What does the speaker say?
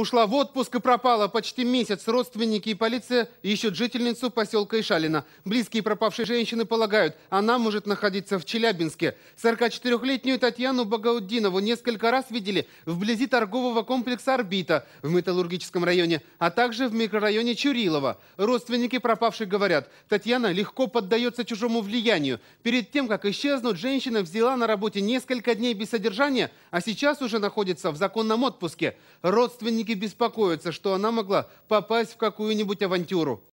ушла в отпуск и пропала почти месяц. Родственники и полиция ищут жительницу поселка Ишалина. Близкие пропавшей женщины полагают, она может находиться в Челябинске. 44-летнюю Татьяну Багаудинову несколько раз видели вблизи торгового комплекса «Орбита» в металлургическом районе, а также в микрорайоне Чурилова. Родственники пропавшей говорят, Татьяна легко поддается чужому влиянию. Перед тем, как исчезнуть, женщина взяла на работе несколько дней без содержания, а сейчас уже находится в законном отпуске. Родственники родственники беспокоятся, что она могла попасть в какую-нибудь авантюру.